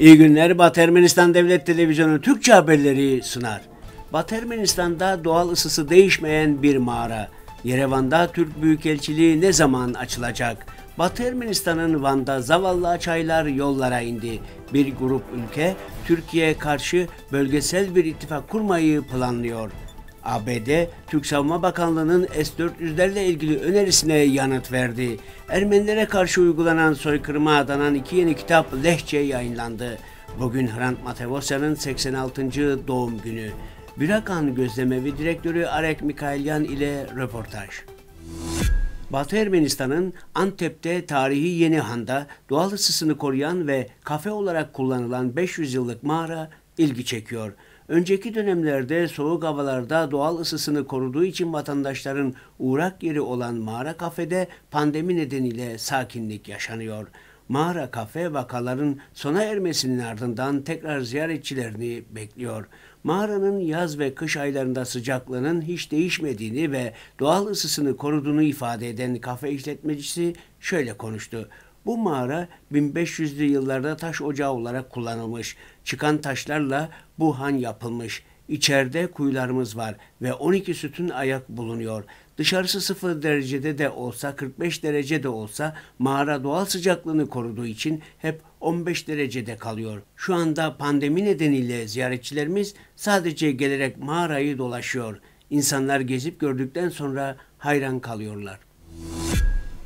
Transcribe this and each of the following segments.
İyi günler Batı Ermenistan Devlet Televizyonu Türkçe haberleri sunar. Batı Ermenistan'da doğal ısısı değişmeyen bir mağara. Yerevan'da Türk Büyükelçiliği ne zaman açılacak? Batı Ermenistan'ın Van'da zavallı çaylar yollara indi. Bir grup ülke Türkiye'ye karşı bölgesel bir ittifak kurmayı planlıyor.'' ABD, Türk Savunma Bakanlığı'nın S-400'lerle ilgili önerisine yanıt verdi. Ermenilere karşı uygulanan soykırıma adanan iki yeni kitap lehçe yayınlandı. Bugün Hrant Matevosya'nın 86. doğum günü. Bürakan Gözlemevi Direktörü Arek Mikaelyan ile röportaj. Batı Ermenistan'ın Antep'te tarihi Yeni Han'da doğal ısısını koruyan ve kafe olarak kullanılan 500 yıllık mağara ilgi çekiyor. Önceki dönemlerde soğuk havalarda doğal ısısını koruduğu için vatandaşların uğrak yeri olan mağara kafede pandemi nedeniyle sakinlik yaşanıyor. Mağara kafe vakaların sona ermesinin ardından tekrar ziyaretçilerini bekliyor. Mağaranın yaz ve kış aylarında sıcaklığının hiç değişmediğini ve doğal ısısını koruduğunu ifade eden kafe işletmecisi şöyle konuştu. Bu mağara 1500'lü yıllarda taş ocağı olarak kullanılmış. Çıkan taşlarla bu han yapılmış. İçeride kuyularımız var ve 12 sütun ayak bulunuyor. Dışarısı 0 derecede de olsa 45 derece de olsa mağara doğal sıcaklığını koruduğu için hep 15 derecede kalıyor. Şu anda pandemi nedeniyle ziyaretçilerimiz sadece gelerek mağarayı dolaşıyor. İnsanlar gezip gördükten sonra hayran kalıyorlar.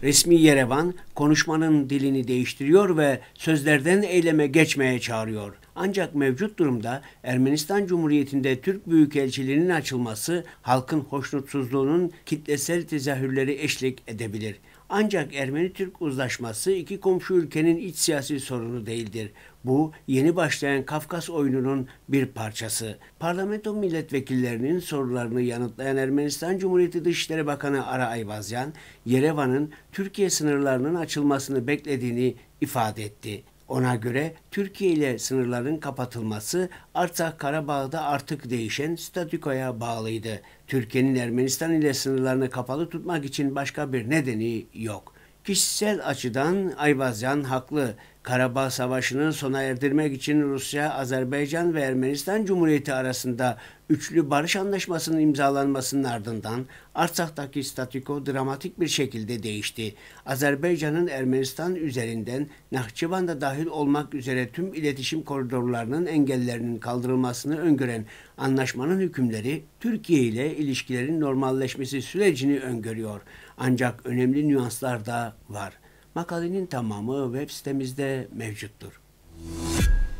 Resmi Yerevan konuşmanın dilini değiştiriyor ve sözlerden eyleme geçmeye çağırıyor. Ancak mevcut durumda Ermenistan Cumhuriyeti'nde Türk Büyükelçiliğinin açılması halkın hoşnutsuzluğunun kitlesel tezahürleri eşlik edebilir. Ancak Ermeni-Türk uzlaşması iki komşu ülkenin iç siyasi sorunu değildir. Bu yeni başlayan Kafkas oyununun bir parçası. Parlamento milletvekillerinin sorularını yanıtlayan Ermenistan Cumhuriyeti Dışişleri Bakanı Ara Ayvazyan, Yerevan'ın Türkiye sınırlarının açılmasını beklediğini ifade etti. Ona göre Türkiye ile sınırların kapatılması Artsakh Karabağ'da artık değişen statükoya bağlıydı. Türkiye'nin Ermenistan ile sınırlarını kapalı tutmak için başka bir nedeni yok. Kişisel açıdan Ayvazyan haklı. Karabağ Savaşı'nın sona erdirmek için Rusya, Azerbaycan ve Ermenistan Cumhuriyeti arasında üçlü barış anlaşmasının imzalanmasının ardından Artsak'taki statiko dramatik bir şekilde değişti. Azerbaycan'ın Ermenistan üzerinden Nahçıvan'da dahil olmak üzere tüm iletişim koridorlarının engellerinin kaldırılmasını öngören anlaşmanın hükümleri Türkiye ile ilişkilerin normalleşmesi sürecini öngörüyor. Ancak önemli nüanslar da var. Makalenin tamamı web sitemizde mevcuttur.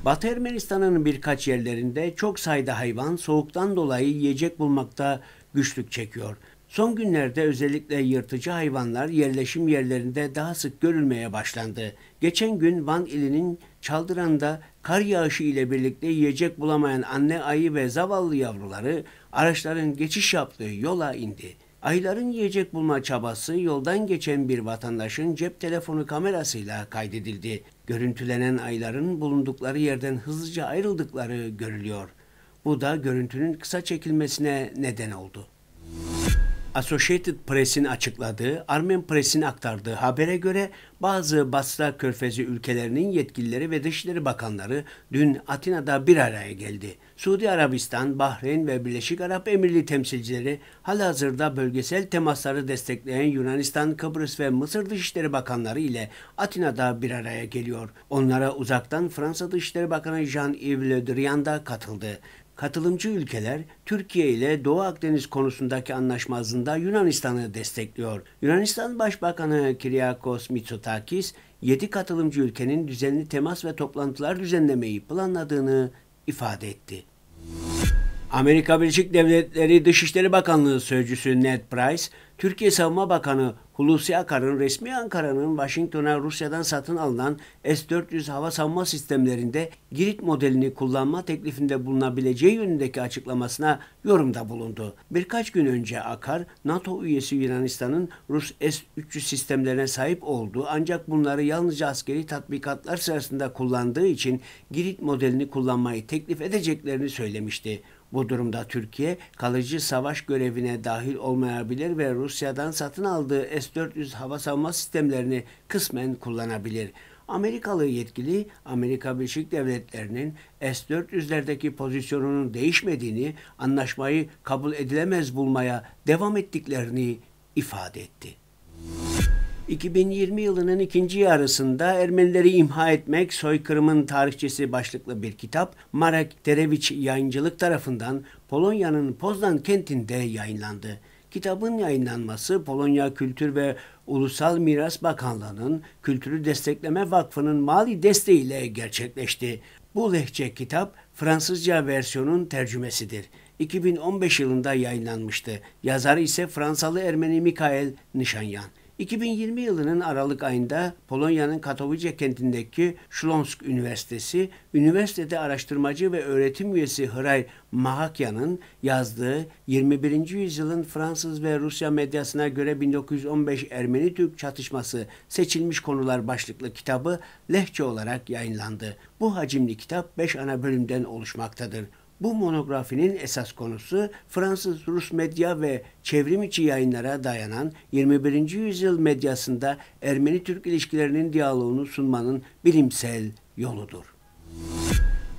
Batı Ermenistan'ın birkaç yerlerinde çok sayıda hayvan soğuktan dolayı yiyecek bulmakta güçlük çekiyor. Son günlerde özellikle yırtıcı hayvanlar yerleşim yerlerinde daha sık görülmeye başlandı. Geçen gün Van ilinin Çaldıran'da kar yağışı ile birlikte yiyecek bulamayan anne ayı ve zavallı yavruları araçların geçiş yaptığı yola indi. Ayların yiyecek bulma çabası yoldan geçen bir vatandaşın cep telefonu kamerasıyla kaydedildi. Görüntülenen ayların bulundukları yerden hızlıca ayrıldıkları görülüyor. Bu da görüntünün kısa çekilmesine neden oldu. Associated Press'in açıkladığı, Armen Press'in aktardığı habere göre bazı Basra Körfezi ülkelerinin yetkilileri ve Dışişleri Bakanları dün Atina'da bir araya geldi. Suudi Arabistan, Bahreyn ve Birleşik Arap Emirliği temsilcileri halihazırda bölgesel temasları destekleyen Yunanistan, Kıbrıs ve Mısır Dışişleri Bakanları ile Atina'da bir araya geliyor. Onlara uzaktan Fransa Dışişleri Bakanı Jean-Yves Le Drian da katıldı. Katılımcı ülkeler Türkiye ile Doğu Akdeniz konusundaki anlaşmazlığında Yunanistan'ı destekliyor. Yunanistan Başbakanı Kyriakos Mitsotakis 7 katılımcı ülkenin düzenli temas ve toplantılar düzenlemeyi planladığını ifade etti. Amerika Birleşik Devletleri Dışişleri Bakanlığı Sözcüsü Ned Price, Türkiye Savunma Bakanı Hulusi Akar'ın resmi Ankara'nın Washington'a Rusya'dan satın alınan S-400 hava savunma sistemlerinde Girit modelini kullanma teklifinde bulunabileceği yönündeki açıklamasına yorumda bulundu. Birkaç gün önce Akar, NATO üyesi Yunanistan'ın Rus S-300 sistemlerine sahip olduğu ancak bunları yalnızca askeri tatbikatlar sırasında kullandığı için Girit modelini kullanmayı teklif edeceklerini söylemişti. Bu durumda Türkiye kalıcı savaş görevine dahil olmayabilir ve Rusya'dan satın aldığı S-400 hava savunma sistemlerini kısmen kullanabilir. Amerikalı yetkili Amerika Birleşik Devletleri'nin S-400'lerdeki pozisyonunun değişmediğini, anlaşmayı kabul edilemez bulmaya devam ettiklerini ifade etti. 2020 yılının ikinci yarısında Ermenileri imha etmek soykırımın tarihçesi başlıklı bir kitap Marek Tereviç yayıncılık tarafından Polonya'nın Poznan kentinde yayınlandı. Kitabın yayınlanması Polonya Kültür ve Ulusal Miras Bakanlığı'nın Kültürü Destekleme Vakfı'nın mali desteğiyle gerçekleşti. Bu lehçe kitap Fransızca versiyonun tercümesidir. 2015 yılında yayınlanmıştı. Yazarı ise Fransalı Ermeni Mikael Nişanyan. 2020 yılının Aralık ayında Polonya'nın Katowice kentindeki Śląsk Üniversitesi, üniversitede araştırmacı ve öğretim üyesi Hray Mahakya'nın yazdığı 21. yüzyılın Fransız ve Rusya medyasına göre 1915 Ermeni-Türk çatışması seçilmiş konular başlıklı kitabı lehçe olarak yayınlandı. Bu hacimli kitap 5 ana bölümden oluşmaktadır. Bu monografinin esas konusu Fransız-Rus medya ve çevrim içi yayınlara dayanan 21. yüzyıl medyasında Ermeni-Türk ilişkilerinin diyaloğunu sunmanın bilimsel yoludur.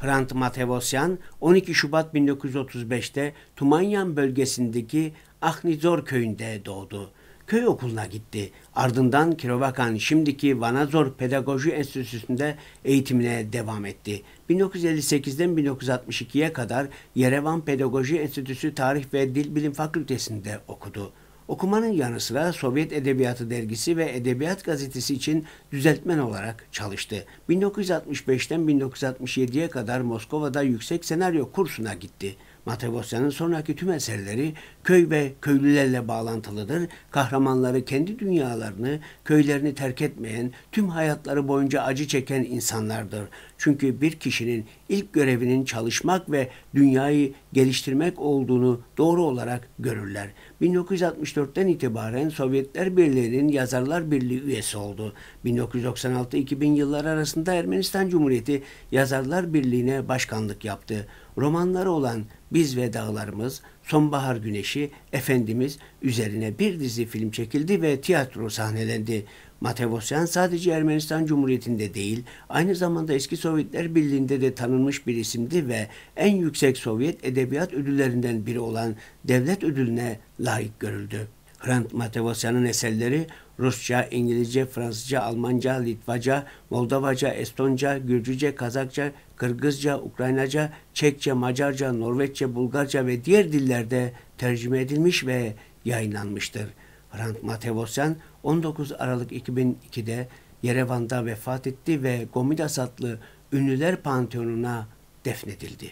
Hrant Matevosyan 12 Şubat 1935'te Tumanyan bölgesindeki Ahnizor köyünde doğdu köy okuluna gitti. Ardından Kirovakan şimdiki Vanazor Pedagoji Enstitüsü'nde eğitimine devam etti. 1958'den 1962'ye kadar Yerevan Pedagoji Enstitüsü Tarih ve Dil Bilim Fakültesi'nde okudu. Okumanın yanı sıra Sovyet Edebiyatı Dergisi ve Edebiyat Gazetesi için düzeltmen olarak çalıştı. 1965'ten 1967'ye kadar Moskova'da yüksek senaryo kursuna gitti. Matrebosya'nın sonraki tüm eserleri köy ve köylülerle bağlantılıdır. Kahramanları kendi dünyalarını, köylerini terk etmeyen, tüm hayatları boyunca acı çeken insanlardır. Çünkü bir kişinin ilk görevinin çalışmak ve dünyayı geliştirmek olduğunu doğru olarak görürler. 1964'ten itibaren Sovyetler Birliği'nin Yazarlar Birliği üyesi oldu. 1996-2000 yılları arasında Ermenistan Cumhuriyeti Yazarlar Birliği'ne başkanlık yaptı. Romanları olan biz ve Dağlarımız, Sonbahar Güneşi, Efendimiz üzerine bir dizi film çekildi ve tiyatro sahnelendi. Matevosyan sadece Ermenistan Cumhuriyeti'nde değil, aynı zamanda eski Sovyetler Birliği'nde de tanınmış bir isimdi ve en yüksek Sovyet edebiyat ödüllerinden biri olan devlet ödülüne layık görüldü. Hrant Matevosyan'ın eserleri Rusça, İngilizce, Fransızca, Almanca, Litvaca, Moldavaca, Estonca, Gürcüce, Kazakça, Kırgızca, Ukraynaca, Çekçe, Macarca, Norveççe, Bulgarca ve diğer dillerde tercüme edilmiş ve yayınlanmıştır. Frank Matevosyan 19 Aralık 2002'de Yerevan'da vefat etti ve Gomidas adlı Ünlüler Panteonu'na defnedildi.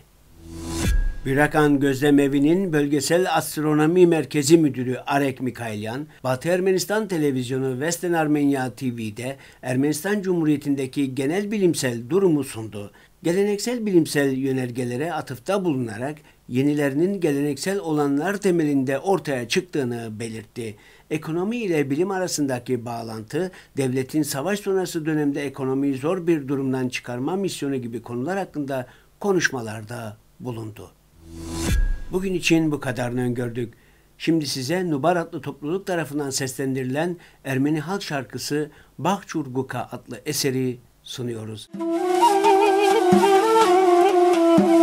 Bürakan Gözlemevi'nin Bölgesel Astronomi Merkezi Müdürü Arek Mikailyan, Batı Ermenistan Televizyonu Western Armenia TV'de Ermenistan Cumhuriyeti'ndeki genel bilimsel durumu sundu geleneksel bilimsel yönergelere atıfta bulunarak yenilerinin geleneksel olanlar temelinde ortaya çıktığını belirtti. Ekonomi ile bilim arasındaki bağlantı, devletin savaş sonrası dönemde ekonomiyi zor bir durumdan çıkarma misyonu gibi konular hakkında konuşmalarda bulundu. Bugün için bu kadarını öngördük. Şimdi size Nubar adlı topluluk tarafından seslendirilen Ermeni halk şarkısı Bahçurguka adlı eseri sunuyoruz. Müzik Thank you.